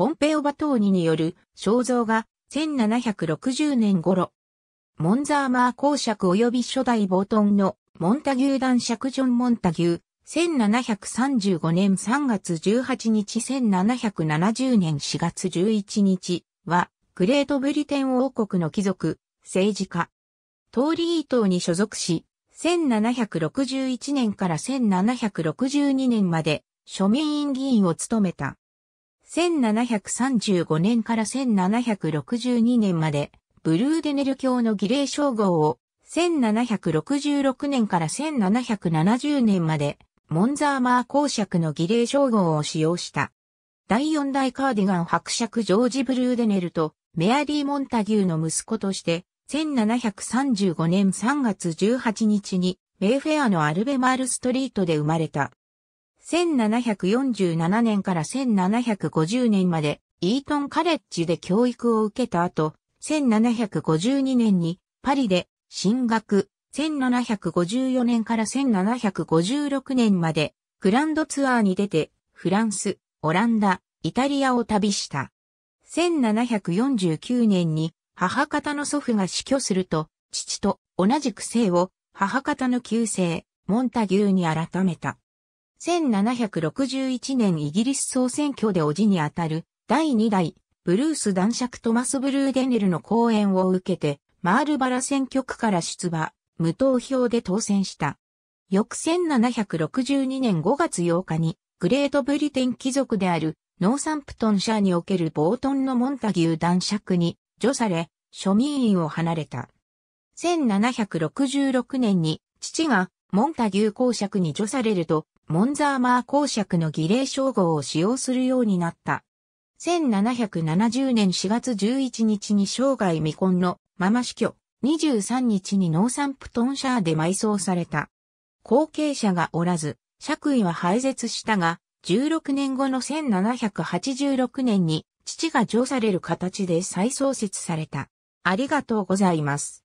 ポンペオ・バトーニによる肖像が1760年頃、モンザーマー公爵及び初代ボートンのモンタギュー男爵ジョン・モンタギュー、1735年3月18日1770年4月11日は、グレートブリテン王国の貴族、政治家。トーリー党に所属し、1761年から1762年まで庶民院議員を務めた。1735年から1762年まで、ブルーデネル教の儀礼称号を、1766年から1770年まで、モンザーマー公爵の儀礼称号を使用した。第四代カーディガン伯爵ジョージ・ブルーデネルとメアリー・モンタギューの息子として、1735年3月18日に、メイフェアのアルベマールストリートで生まれた。1747年から1750年までイートンカレッジで教育を受けた後、1752年にパリで進学、1754年から1756年までグランドツアーに出てフランス、オランダ、イタリアを旅した。1749年に母方の祖父が死去すると、父と同じく姓を母方の旧姓、モンタギューに改めた。1761年イギリス総選挙でおじにあたる第2代ブルース男爵トマス・ブルーデネルの講演を受けてマールバラ選挙区から出馬、無投票で当選した。翌1762年5月8日にグレートブリテン貴族であるノーサンプトン社におけるボートンのモンタギュー男爵に除され庶民院を離れた。1766年に父がモンタギュー公爵に除されるとモンザーマー公爵の儀礼称号を使用するようになった。1770年4月11日に生涯未婚のママ死去、23日にノーサンプトンシャーで埋葬された。後継者がおらず、爵位は廃絶したが、16年後の1786年に父が上される形で再創設された。ありがとうございます。